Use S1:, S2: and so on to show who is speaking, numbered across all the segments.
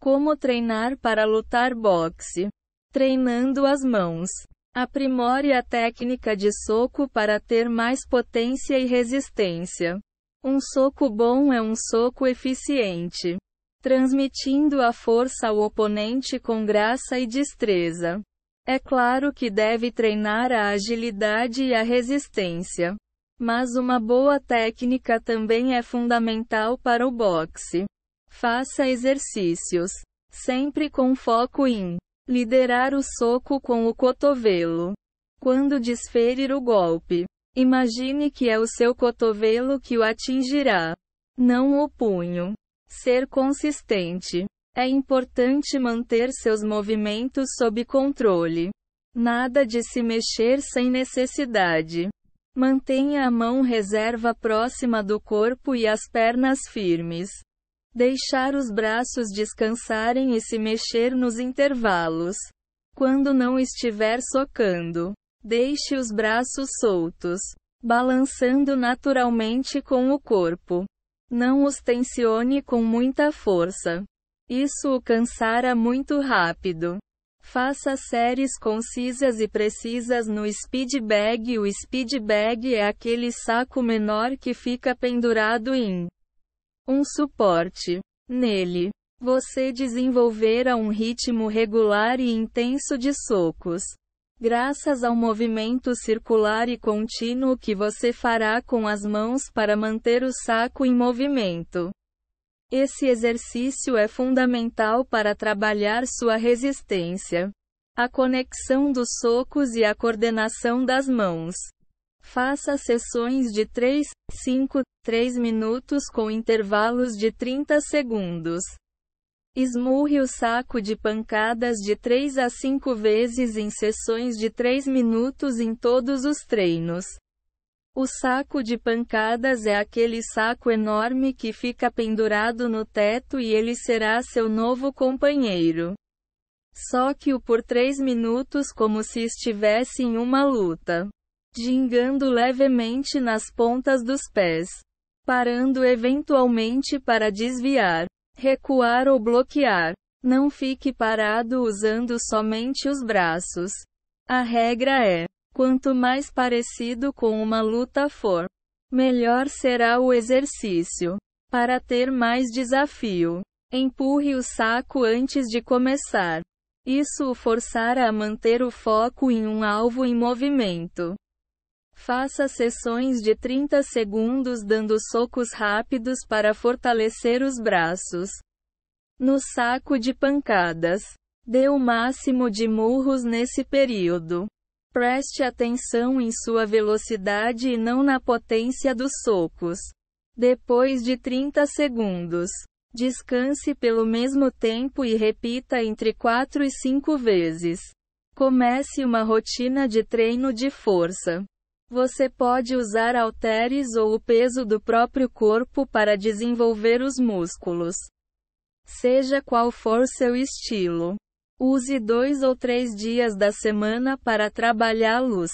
S1: Como treinar para lutar boxe? Treinando as mãos. Aprimore a técnica de soco para ter mais potência e resistência. Um soco bom é um soco eficiente, transmitindo a força ao oponente com graça e destreza. É claro que deve treinar a agilidade e a resistência, mas uma boa técnica também é fundamental para o boxe. Faça exercícios, sempre com foco em liderar o soco com o cotovelo. Quando desferir o golpe, imagine que é o seu cotovelo que o atingirá, não o punho. Ser consistente. É importante manter seus movimentos sob controle. Nada de se mexer sem necessidade. Mantenha a mão reserva próxima do corpo e as pernas firmes. Deixar os braços descansarem e se mexer nos intervalos. Quando não estiver socando, deixe os braços soltos, balançando naturalmente com o corpo. Não os tensione com muita força. Isso o cansará muito rápido. Faça séries concisas e precisas no speed bag. O speed bag é aquele saco menor que fica pendurado em um suporte. Nele, você desenvolverá um ritmo regular e intenso de socos. Graças ao movimento circular e contínuo que você fará com as mãos para manter o saco em movimento. Esse exercício é fundamental para trabalhar sua resistência, a conexão dos socos e a coordenação das mãos. Faça sessões de 3, 5, 3 minutos com intervalos de 30 segundos. Esmurre o saco de pancadas de 3 a 5 vezes em sessões de 3 minutos em todos os treinos. O saco de pancadas é aquele saco enorme que fica pendurado no teto e ele será seu novo companheiro. Soque-o por 3 minutos como se estivesse em uma luta gingando levemente nas pontas dos pés, parando eventualmente para desviar, recuar ou bloquear. Não fique parado usando somente os braços. A regra é: quanto mais parecido com uma luta for, melhor será o exercício. Para ter mais desafio, empurre o saco antes de começar. Isso o forçará a manter o foco em um alvo em movimento. Faça sessões de 30 segundos dando socos rápidos para fortalecer os braços. No saco de pancadas. Dê o máximo de murros nesse período. Preste atenção em sua velocidade e não na potência dos socos. Depois de 30 segundos, descanse pelo mesmo tempo e repita entre 4 e 5 vezes. Comece uma rotina de treino de força. Você pode usar halteres ou o peso do próprio corpo para desenvolver os músculos. Seja qual for seu estilo. Use dois ou três dias da semana para trabalhá-los.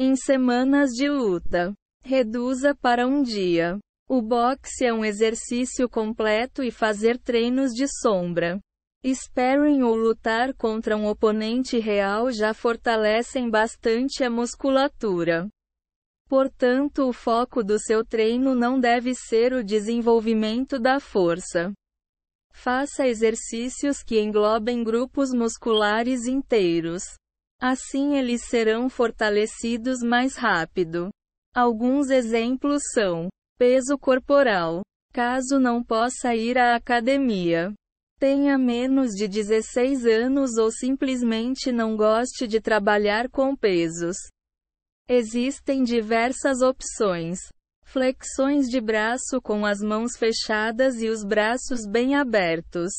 S1: Em semanas de luta, reduza para um dia. O boxe é um exercício completo e fazer treinos de sombra. Sparring ou lutar contra um oponente real já fortalecem bastante a musculatura. Portanto, o foco do seu treino não deve ser o desenvolvimento da força. Faça exercícios que englobem grupos musculares inteiros. Assim eles serão fortalecidos mais rápido. Alguns exemplos são: peso corporal. Caso não possa ir à academia, tenha menos de 16 anos ou simplesmente não goste de trabalhar com pesos. Existem diversas opções. Flexões de braço com as mãos fechadas e os braços bem abertos.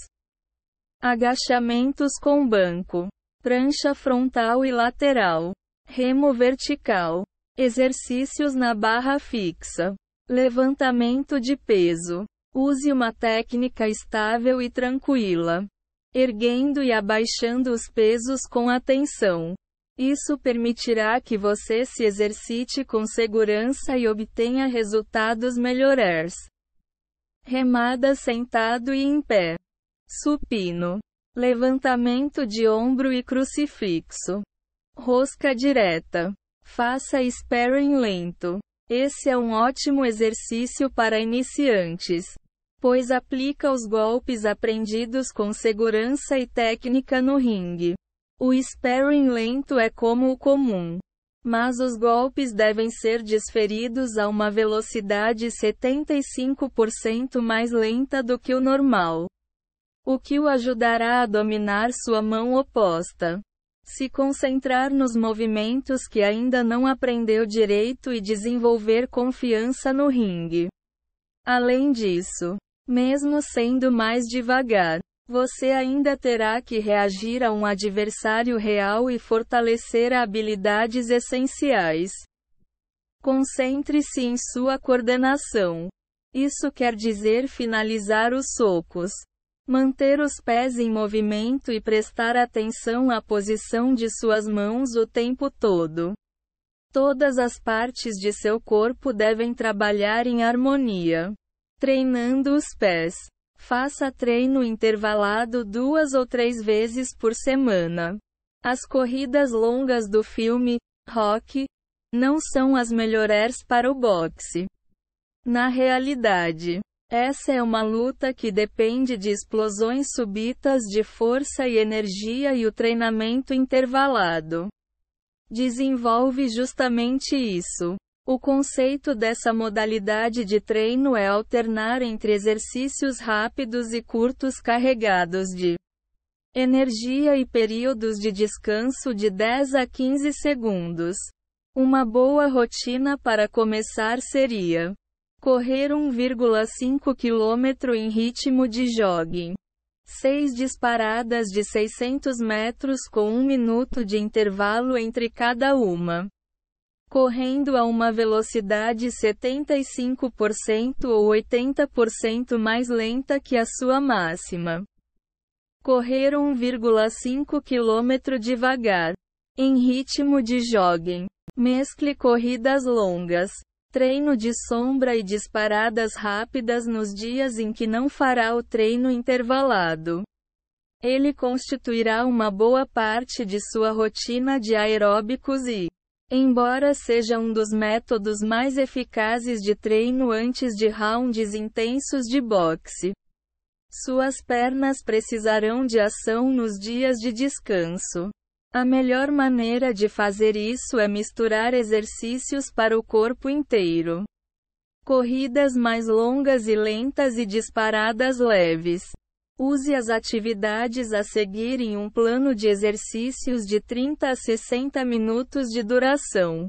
S1: Agachamentos com banco. Prancha frontal e lateral. Remo vertical. Exercícios na barra fixa. Levantamento de peso. Use uma técnica estável e tranquila, erguendo e abaixando os pesos com atenção. Isso permitirá que você se exercite com segurança e obtenha resultados melhores. Remada sentado e em pé. Supino. Levantamento de ombro e crucifixo. Rosca direta. Faça sparring lento. Esse é um ótimo exercício para iniciantes, pois aplica os golpes aprendidos com segurança e técnica no ringue. O sparring lento é como o comum. Mas os golpes devem ser desferidos a uma velocidade 75% mais lenta do que o normal. O que o ajudará a dominar sua mão oposta. Se concentrar nos movimentos que ainda não aprendeu direito e desenvolver confiança no ringue. Além disso, mesmo sendo mais devagar, você ainda terá que reagir a um adversário real e fortalecer habilidades essenciais. Concentre-se em sua coordenação. Isso quer dizer finalizar os socos, manter os pés em movimento e prestar atenção à posição de suas mãos o tempo todo. Todas as partes de seu corpo devem trabalhar em harmonia, treinando os pés, Faça treino intervalado duas ou três vezes por semana. As corridas longas do filme Rock não são as melhores para o boxe. Na realidade, essa é uma luta que depende de explosões súbitas de força e energia e o treinamento intervalado desenvolve justamente isso. O conceito dessa modalidade de treino é alternar entre exercícios rápidos e curtos carregados de energia e períodos de descanso de 10 a 15 segundos. Uma boa rotina para começar seria correr 1,5 km em ritmo de jogging. 6 disparadas de 600 metros com um minuto de intervalo entre cada uma correndo a uma velocidade 75% ou 80% mais lenta que a sua máxima. Correr 1,5 km devagar, em ritmo de jogging. Mescle corridas longas, treino de sombra e disparadas rápidas nos dias em que não fará o treino intervalado. Ele constituirá uma boa parte de sua rotina de aeróbicos e Embora seja um dos métodos mais eficazes de treino antes de rounds intensos de boxe, suas pernas precisarão de ação nos dias de descanso. A melhor maneira de fazer isso é misturar exercícios para o corpo inteiro. Corridas mais longas e lentas e disparadas leves. Use as atividades a seguir em um plano de exercícios de 30 a 60 minutos de duração.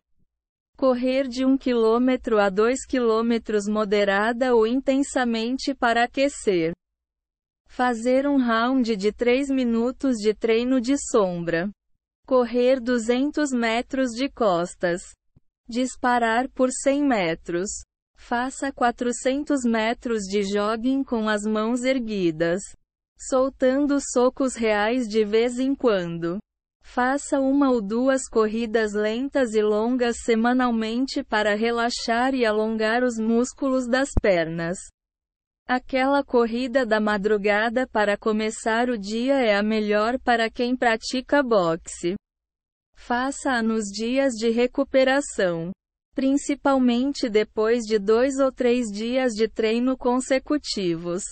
S1: Correr de 1 km a 2 km moderada ou intensamente para aquecer. Fazer um round de 3 minutos de treino de sombra. Correr 200 metros de costas. Disparar por 100 metros. Faça 400 metros de jogging com as mãos erguidas soltando socos reais de vez em quando. Faça uma ou duas corridas lentas e longas semanalmente para relaxar e alongar os músculos das pernas. Aquela corrida da madrugada para começar o dia é a melhor para quem pratica boxe. Faça-a nos dias de recuperação, principalmente depois de dois ou três dias de treino consecutivos.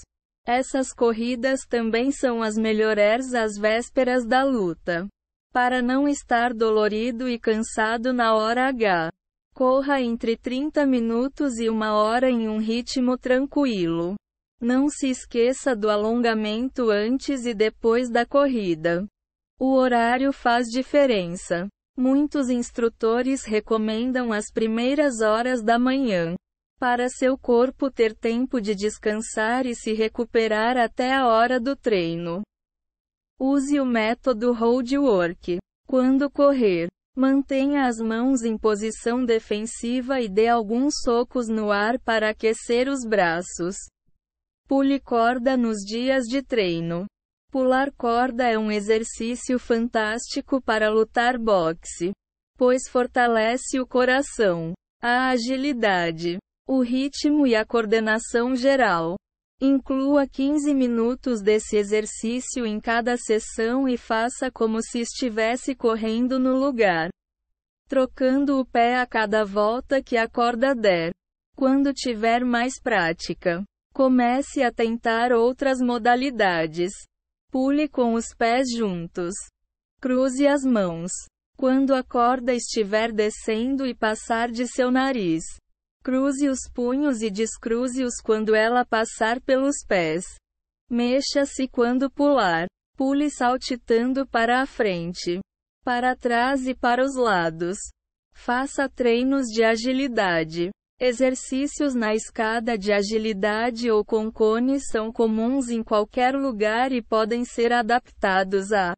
S1: Essas corridas também são as melhores às vésperas da luta. Para não estar dolorido e cansado na hora H. Corra entre 30 minutos e uma hora em um ritmo tranquilo. Não se esqueça do alongamento antes e depois da corrida. O horário faz diferença. Muitos instrutores recomendam as primeiras horas da manhã para seu corpo ter tempo de descansar e se recuperar até a hora do treino. Use o método Hold Work. Quando correr, mantenha as mãos em posição defensiva e dê alguns socos no ar para aquecer os braços. Pule corda nos dias de treino. Pular corda é um exercício fantástico para lutar boxe, pois fortalece o coração, a agilidade o ritmo e a coordenação geral. Inclua 15 minutos desse exercício em cada sessão e faça como se estivesse correndo no lugar, trocando o pé a cada volta que a corda der. Quando tiver mais prática, comece a tentar outras modalidades. Pule com os pés juntos. Cruze as mãos. Quando a corda estiver descendo e passar de seu nariz, Cruze os punhos e descruze-os quando ela passar pelos pés. Mexa-se quando pular. Pule saltitando para a frente, para trás e para os lados. Faça treinos de agilidade. Exercícios na escada de agilidade ou com cones são comuns em qualquer lugar e podem ser adaptados a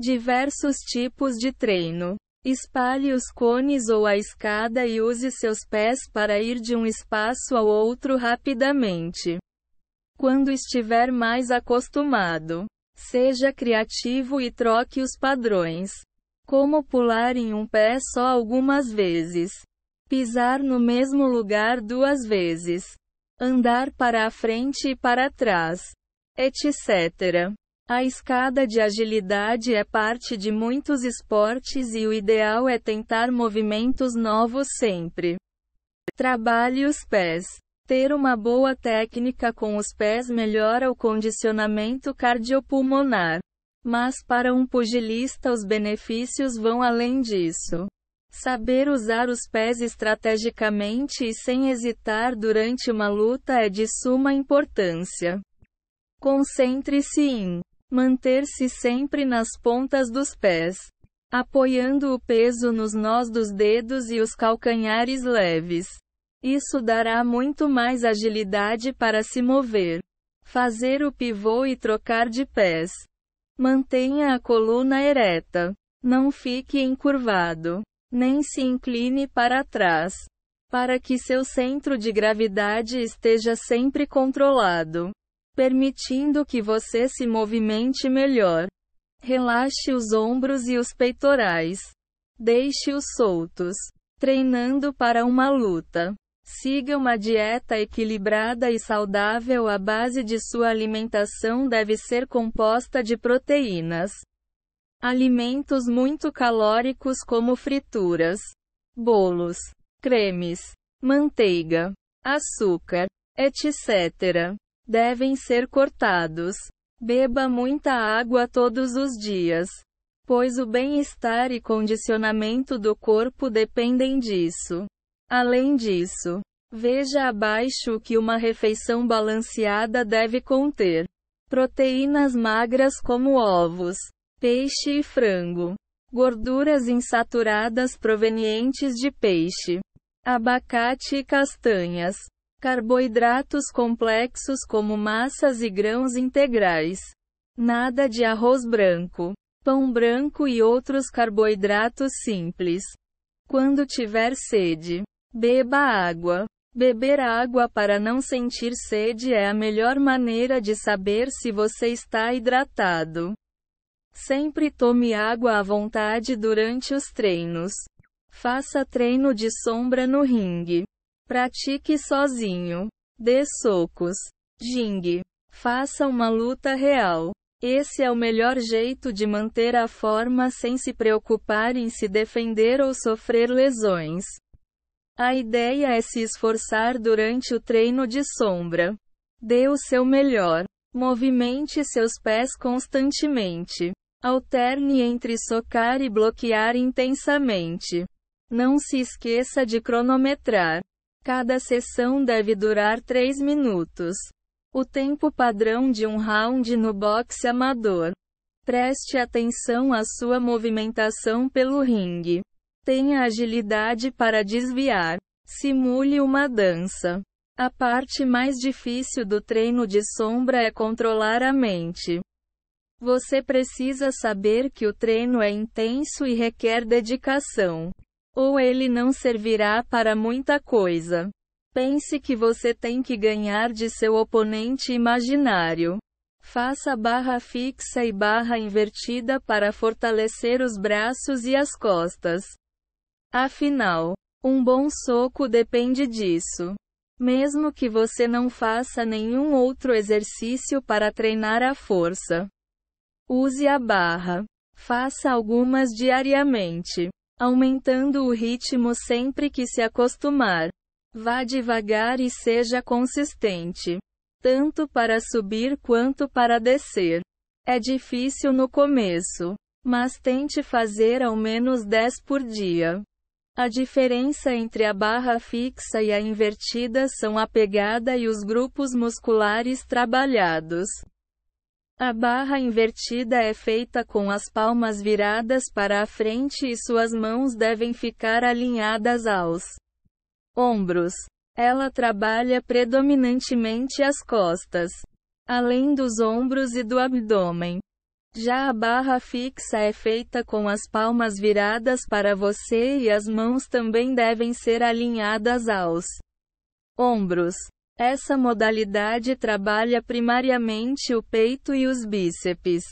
S1: diversos tipos de treino. Espalhe os cones ou a escada e use seus pés para ir de um espaço ao outro rapidamente. Quando estiver mais acostumado, seja criativo e troque os padrões. Como pular em um pé só algumas vezes. Pisar no mesmo lugar duas vezes. Andar para a frente e para trás. Etc. A escada de agilidade é parte de muitos esportes e o ideal é tentar movimentos novos sempre. Trabalhe os pés. Ter uma boa técnica com os pés melhora o condicionamento cardiopulmonar. Mas para um pugilista os benefícios vão além disso. Saber usar os pés estrategicamente e sem hesitar durante uma luta é de suma importância. Concentre-se em Manter-se sempre nas pontas dos pés, apoiando o peso nos nós dos dedos e os calcanhares leves. Isso dará muito mais agilidade para se mover. Fazer o pivô e trocar de pés. Mantenha a coluna ereta. Não fique encurvado, nem se incline para trás, para que seu centro de gravidade esteja sempre controlado permitindo que você se movimente melhor. Relaxe os ombros e os peitorais. Deixe-os soltos. Treinando para uma luta. Siga uma dieta equilibrada e saudável. A base de sua alimentação deve ser composta de proteínas, alimentos muito calóricos como frituras, bolos, cremes, manteiga, açúcar, etc devem ser cortados. Beba muita água todos os dias, pois o bem-estar e condicionamento do corpo dependem disso. Além disso, veja abaixo o que uma refeição balanceada deve conter proteínas magras como ovos, peixe e frango, gorduras insaturadas provenientes de peixe, abacate e castanhas, Carboidratos complexos como massas e grãos integrais. Nada de arroz branco, pão branco e outros carboidratos simples. Quando tiver sede, beba água. Beber água para não sentir sede é a melhor maneira de saber se você está hidratado. Sempre tome água à vontade durante os treinos. Faça treino de sombra no ringue. Pratique sozinho. Dê socos. Jingue. Faça uma luta real. Esse é o melhor jeito de manter a forma sem se preocupar em se defender ou sofrer lesões. A ideia é se esforçar durante o treino de sombra. Dê o seu melhor. Movimente seus pés constantemente. Alterne entre socar e bloquear intensamente. Não se esqueça de cronometrar. Cada sessão deve durar 3 minutos. O tempo padrão de um round no boxe amador. Preste atenção à sua movimentação pelo ringue. Tenha agilidade para desviar. Simule uma dança. A parte mais difícil do treino de sombra é controlar a mente. Você precisa saber que o treino é intenso e requer dedicação. Ou ele não servirá para muita coisa. Pense que você tem que ganhar de seu oponente imaginário. Faça barra fixa e barra invertida para fortalecer os braços e as costas. Afinal, um bom soco depende disso. Mesmo que você não faça nenhum outro exercício para treinar a força, use a barra. Faça algumas diariamente aumentando o ritmo sempre que se acostumar. Vá devagar e seja consistente, tanto para subir quanto para descer. É difícil no começo, mas tente fazer ao menos 10 por dia. A diferença entre a barra fixa e a invertida são a pegada e os grupos musculares trabalhados. A barra invertida é feita com as palmas viradas para a frente e suas mãos devem ficar alinhadas aos ombros. Ela trabalha predominantemente as costas, além dos ombros e do abdômen. Já a barra fixa é feita com as palmas viradas para você e as mãos também devem ser alinhadas aos ombros. Essa modalidade trabalha primariamente o peito e os bíceps,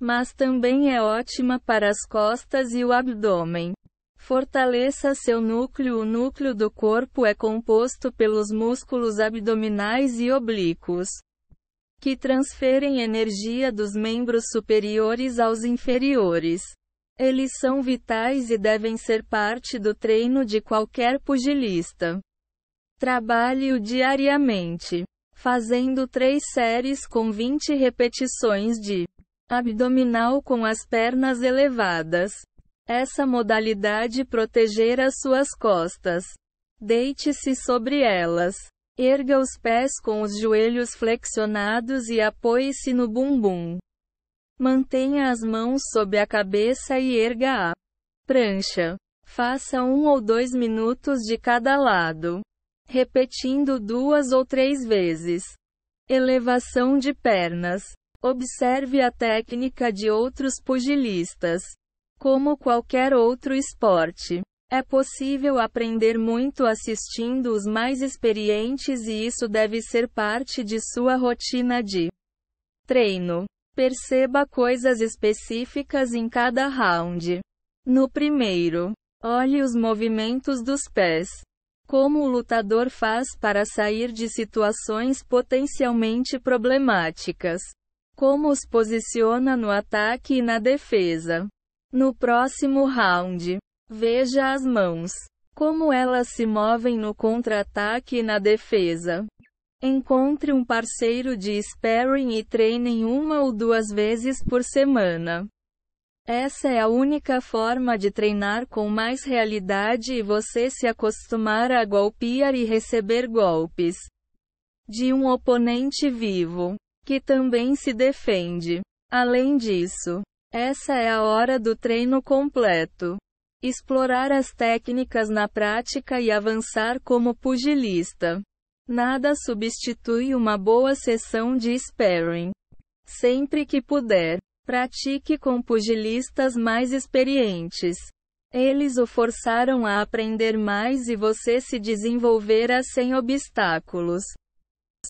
S1: mas também é ótima para as costas e o abdômen. Fortaleça seu núcleo. O núcleo do corpo é composto pelos músculos abdominais e oblíquos, que transferem energia dos membros superiores aos inferiores. Eles são vitais e devem ser parte do treino de qualquer pugilista. Trabalhe-o diariamente, fazendo três séries com 20 repetições de abdominal com as pernas elevadas. Essa modalidade protegerá suas costas. Deite-se sobre elas. Erga os pés com os joelhos flexionados e apoie-se no bumbum. Mantenha as mãos sob a cabeça e erga a prancha. Faça um ou dois minutos de cada lado repetindo duas ou três vezes. Elevação de pernas. Observe a técnica de outros pugilistas. Como qualquer outro esporte, é possível aprender muito assistindo os mais experientes e isso deve ser parte de sua rotina de treino. Perceba coisas específicas em cada round. No primeiro, olhe os movimentos dos pés. Como o lutador faz para sair de situações potencialmente problemáticas? Como os posiciona no ataque e na defesa? No próximo round, veja as mãos. Como elas se movem no contra-ataque e na defesa. Encontre um parceiro de sparring e treine uma ou duas vezes por semana. Essa é a única forma de treinar com mais realidade e você se acostumar a golpear e receber golpes de um oponente vivo, que também se defende. Além disso, essa é a hora do treino completo. Explorar as técnicas na prática e avançar como pugilista. Nada substitui uma boa sessão de sparring. Sempre que puder, Pratique com pugilistas mais experientes. Eles o forçaram a aprender mais e você se desenvolverá sem obstáculos.